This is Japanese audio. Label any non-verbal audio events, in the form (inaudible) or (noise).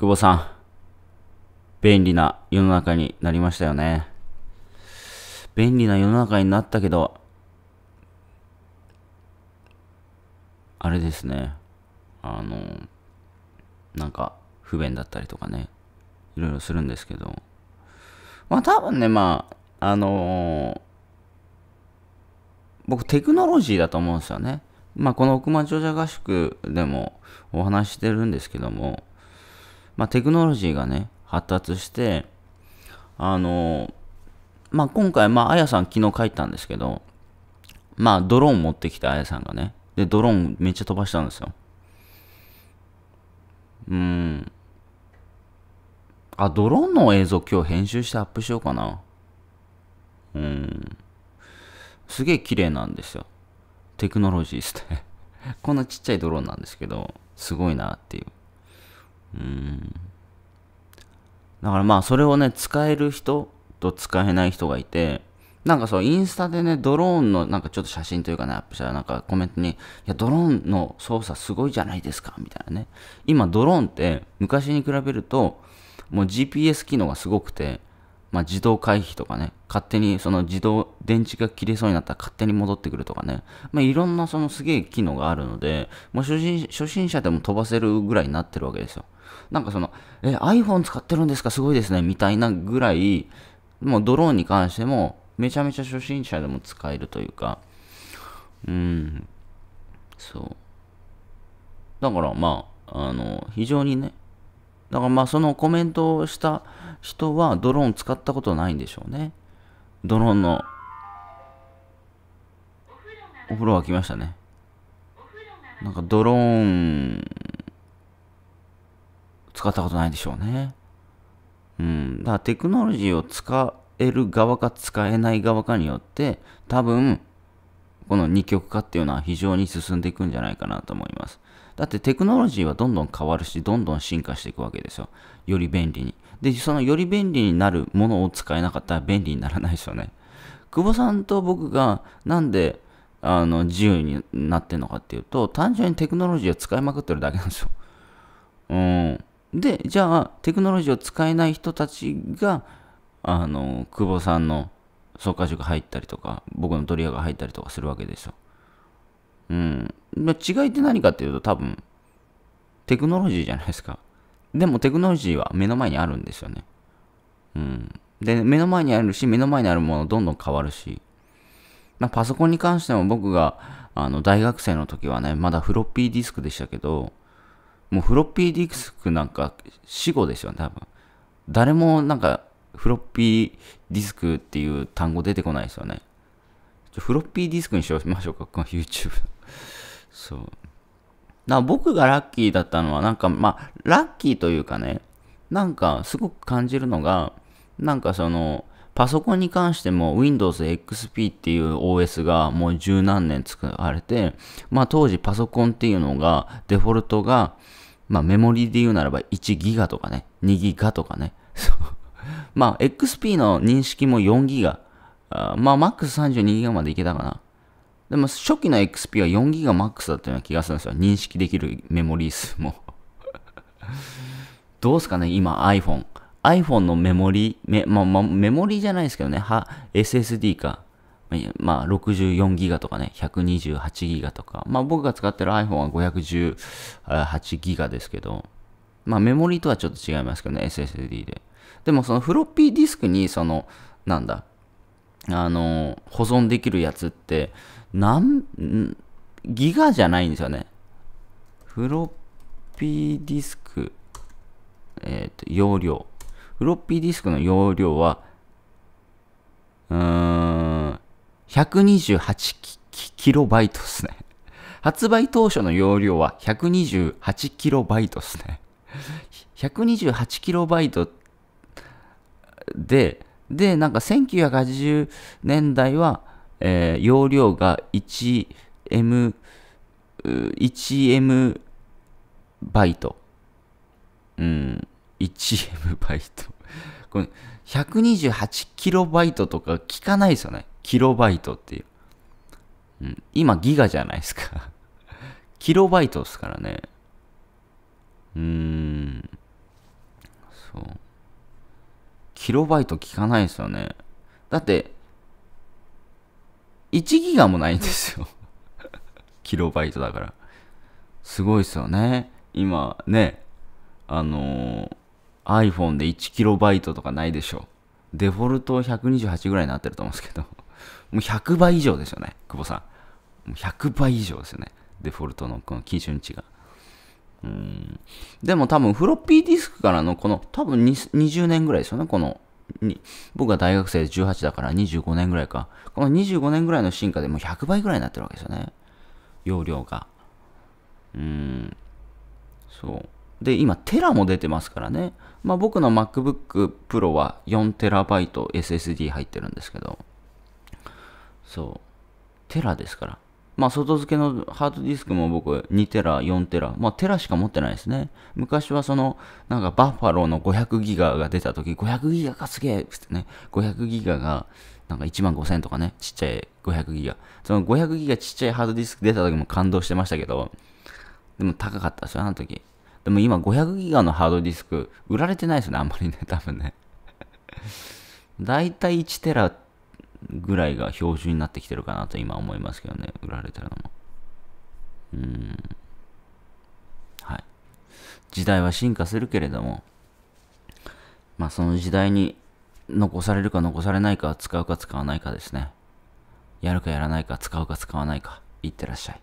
久保さん、便利な世の中になりましたよね。便利な世の中になったけど、あれですね、あの、なんか不便だったりとかね、いろいろするんですけど、まあ多分ね、まあ、あのー、僕テクノロジーだと思うんですよね。まあこの億万長者合宿でもお話してるんですけども、まあ、テクノロジーがね、発達して、あの、まあ、今回、まあ、あやさん昨日帰ったんですけど、まあ、ドローン持ってきたあやさんがね、で、ドローンめっちゃ飛ばしたんですよ。うん。あ、ドローンの映像今日編集してアップしようかな。うん。すげえ綺麗なんですよ。テクノロジーっすね。(laughs) こんなちっちゃいドローンなんですけど、すごいなっていう。うんだからまあそれをね使える人と使えない人がいてなんかそうインスタでねドローンのなんかちょっと写真というかねアップしたらなんかコメントに「いやドローンの操作すごいじゃないですか」みたいなね今ドローンって昔に比べるともう GPS 機能がすごくてまあ、自動回避とかね、勝手にその自動電池が切れそうになったら勝手に戻ってくるとかね、まあ、いろんなそのすげえ機能があるので、もう初心初心者でも飛ばせるぐらいになってるわけですよ。なんかその、え、iPhone 使ってるんですかすごいですね、みたいなぐらい、もうドローンに関しても、めちゃめちゃ初心者でも使えるというか、うん、そう。だからまあ、あの、非常にね、だからまあそのコメントをした人はドローン使ったことないんでしょうね。ドローンの。お風呂沸きましたね。なんかドローン、使ったことないでしょうね。うん。だからテクノロジーを使える側か使えない側かによって、多分、この二極化っていうのは非常に進んでいくんじゃないかなと思います。だってテクノロジーはどんどん変わるし、どんどん進化していくわけですよ。より便利に。で、そのより便利になるものを使えなかったら便利にならないですよね。久保さんと僕がなんであの自由になってるのかっていうと、単純にテクノロジーを使いまくってるだけなんですよ。うん。で、じゃあ、テクノロジーを使えない人たちが、あの、久保さんの総価塾入ったりとか、僕のドリアが入ったりとかするわけですよ。うん。まあ、違いって何かっていうと多分、テクノロジーじゃないですか。でもテクノロジーは目の前にあるんですよね。うん。で、目の前にあるし、目の前にあるものどんどん変わるし。まあ、パソコンに関しても僕が、あの、大学生の時はね、まだフロッピーディスクでしたけど、もうフロッピーディスクなんか死後ですよね、多分。誰もなんかフロッピーディスクっていう単語出てこないですよね。フロッピーディスクにしましょうか、この YouTube。そうな僕がラッキーだったのはなんかまあラッキーというかねなんかすごく感じるのがなんかそのパソコンに関しても Windows XP っていう OS がもう十何年作られて、まあ当時パソコンっていうのがデフォルトが、まあメモリで言うならば1ギガとかね、2ギガとかね。そう。まあ XP の認識も4ギガ。あまあ MAX32 ギガまでいけたかな。でも初期の XP は 4GBMAX だったような気がするんですよ。認識できるメモリー数も (laughs) どうすかね、今 iPhone。iPhone のメモリメ、ままメモリじゃないですけどね、は、SSD か。まあ、64GB とかね、128GB とか。まあ、僕が使ってる iPhone は 518GB ですけど、まあ、メモリとはちょっと違いますけどね、SSD で。でも、そのフロッピーディスクに、その、なんだ、あの、保存できるやつって、何、ギガじゃないんですよね。フロッピーディスク、えっ、ー、と、容量。フロッピーディスクの容量は、うーん、128キロバイトですね。発売当初の容量は128キロバイトですね。128キロバイトで、で、なんか1980年代は、えー、容量が 1M、1M バイト。うん、1M バイト。これ、128キロバイトとか聞かないですよね。キロバイトっていう。うん、今ギガじゃないですか。(laughs) キロバイトですからね。うーん。キロバイト効かないですよね。だって、1ギガもないんですよ。(laughs) キロバイトだから。すごいですよね。今ね、あのー、iPhone で1キロバイトとかないでしょ。デフォルト128ぐらいになってると思うんですけど、(laughs) もう100倍以上ですよね、久保さん。もう100倍以上ですよね。デフォルトのこの基準値が。うん。でも多分フロッピーディスクからのこの多分20年ぐらいですよね、この。に僕が大学生で18だから25年ぐらいか。この25年ぐらいの進化でもう100倍ぐらいになってるわけですよね。容量が。うん。そう。で、今テラも出てますからね。まあ僕の MacBook Pro は 4TB SSD 入ってるんですけど。そう。テラですから。まあ、外付けのハードディスクも僕2テラ、4テラ、まあ、テラしか持ってないですね。昔はその、なんかバッファローの500ギガが出た時、500ギガかすげえっってね、500ギガがなんか1万5000とかね、ちっちゃい500ギガ。その500ギガちっちゃいハードディスク出た時も感動してましたけど、でも高かったですよ、あの時。でも今500ギガのハードディスク売られてないですね、あんまりね、多分ね。だいたい1テラぐらいが標準になってきてるかなと今思いますけどね、売られてるのも。うん。はい。時代は進化するけれども、まあその時代に残されるか残されないか、使うか使わないかですね。やるかやらないか、使うか使わないか、いってらっしゃい。